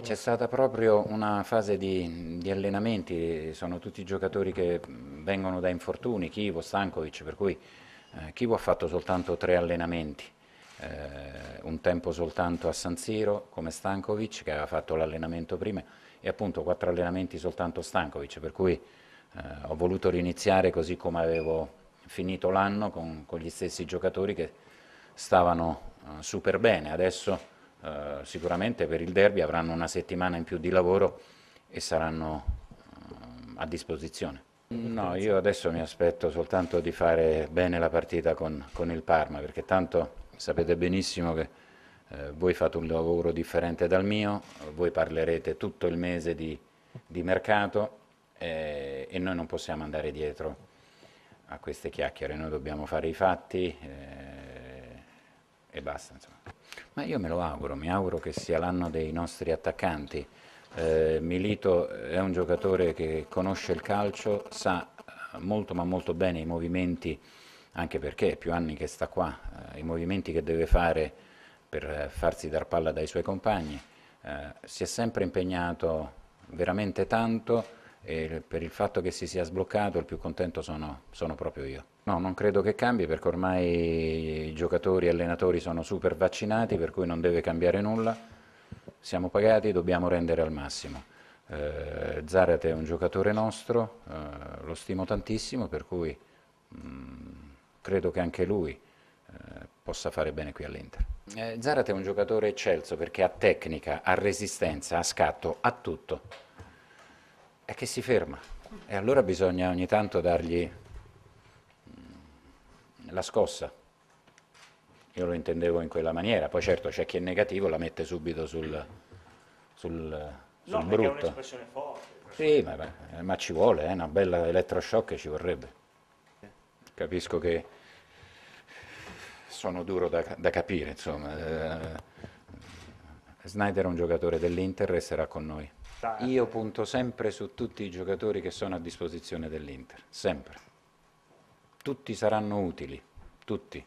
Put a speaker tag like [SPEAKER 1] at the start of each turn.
[SPEAKER 1] Beh, c'è stata proprio una fase di, di, allenamenti, sono tutti giocatori che vengono da infortuni, Chivo, Stankovic, per cui eh, Chivo ha fatto soltanto tre allenamenti, eh, un tempo soltanto a San Siro come Stankovic che aveva fatto l'allenamento prima e appunto quattro allenamenti soltanto Stankovic, per cui eh, ho voluto riniziare così come avevo finito l'anno con, con, gli stessi giocatori che stavano eh, super bene. Adesso eh, sicuramente per il derby avranno una settimana in più di lavoro e saranno eh, a disposizione. No, io adesso mi aspetto soltanto di fare bene la partita con, con il Parma, perché tanto sapete benissimo che eh, voi fate un lavoro differente dal mio, voi parlerete tutto il mese di, di mercato eh, e noi non possiamo andare dietro a queste chiacchiere, noi dobbiamo fare i fatti eh, e basta. Insomma ma io me lo auguro, mi auguro che sia l'anno dei nostri attaccanti. Eh, Milito è un giocatore che conosce il calcio, sa eh, molto ma molto bene i movimenti, anche perché è più anni che sta qua, eh, i movimenti che deve fare per eh, farsi dar palla dai suoi compagni. Eh, si è sempre impegnato veramente tanto e per il fatto che si sia sbloccato il più contento sono, sono proprio io. No, non credo che cambi perché ormai i giocatori e allenatori sono super vaccinati per cui non deve cambiare nulla, siamo pagati, dobbiamo rendere al massimo. Eh, Zarate è un giocatore nostro, eh, lo stimo tantissimo per cui mh, mm, credo che anche lui eh, possa fare bene qui all'Inter. Eh, Zarate è un giocatore eccelso perché ha tecnica, ha resistenza, ha scatto, ha tutto è che si ferma e allora bisogna ogni tanto dargli mm, la scossa. Io lo intendevo in quella maniera, poi certo c'è chi è negativo la mette subito sul, sul, sul no, brutto. è un'espressione forte.
[SPEAKER 2] Sì, ma,
[SPEAKER 1] ma, ci vuole, è eh, una bella elettroshock ci vorrebbe. Capisco che sono duro da, da capire, insomma. Eh, Snyder è un giocatore dell'Inter e sarà con noi. Io punto sempre su tutti i giocatori che sono a disposizione dell'Inter, sempre. Tutti saranno utili, tutti.